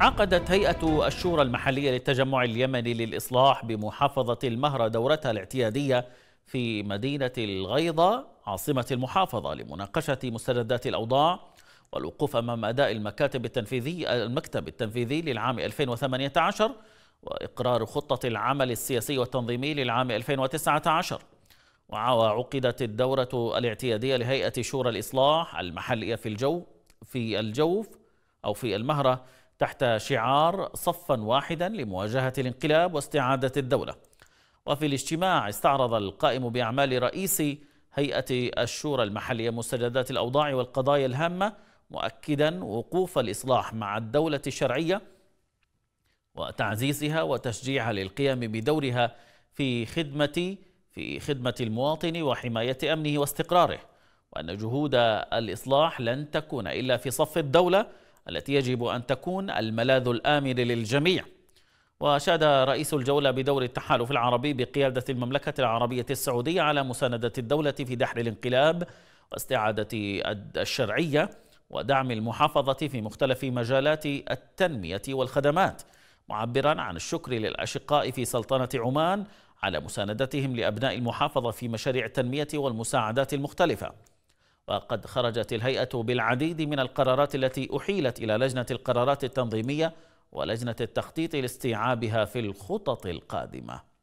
عقدت هيئة الشورى المحلية للتجمع اليمني للإصلاح بمحافظة المهرة دورتها الاعتيادية في مدينة الغيضة عاصمة المحافظة لمناقشة مستجدات الأوضاع والوقوف أمام أداء المكاتب التنفيذي المكتب التنفيذي للعام 2018 وإقرار خطة العمل السياسي والتنظيمي للعام 2019 وعقدت الدورة الاعتيادية لهيئة شورى الإصلاح المحلية في الجو في الجوف أو في المهرة تحت شعار صفا واحدا لمواجهة الانقلاب واستعادة الدولة وفي الاجتماع استعرض القائم بأعمال رئيس هيئة الشورى المحلية مستجدات الأوضاع والقضايا الهامة مؤكدا وقوف الإصلاح مع الدولة الشرعية وتعزيزها وتشجيعها للقيام بدورها في خدمة في خدمة المواطن وحماية أمنه واستقراره وأن جهود الإصلاح لن تكون إلا في صف الدولة التي يجب أن تكون الملاذ الآمن للجميع وأشاد رئيس الجولة بدور التحالف العربي بقيادة المملكة العربية السعودية على مساندة الدولة في دحر الانقلاب واستعادة الشرعية ودعم المحافظة في مختلف مجالات التنمية والخدمات معبرا عن الشكر للأشقاء في سلطنة عمان على مساندتهم لأبناء المحافظة في مشاريع التنمية والمساعدات المختلفة وقد خرجت الهيئة بالعديد من القرارات التي أحيلت إلى لجنة القرارات التنظيمية ولجنة التخطيط لاستيعابها في الخطط القادمة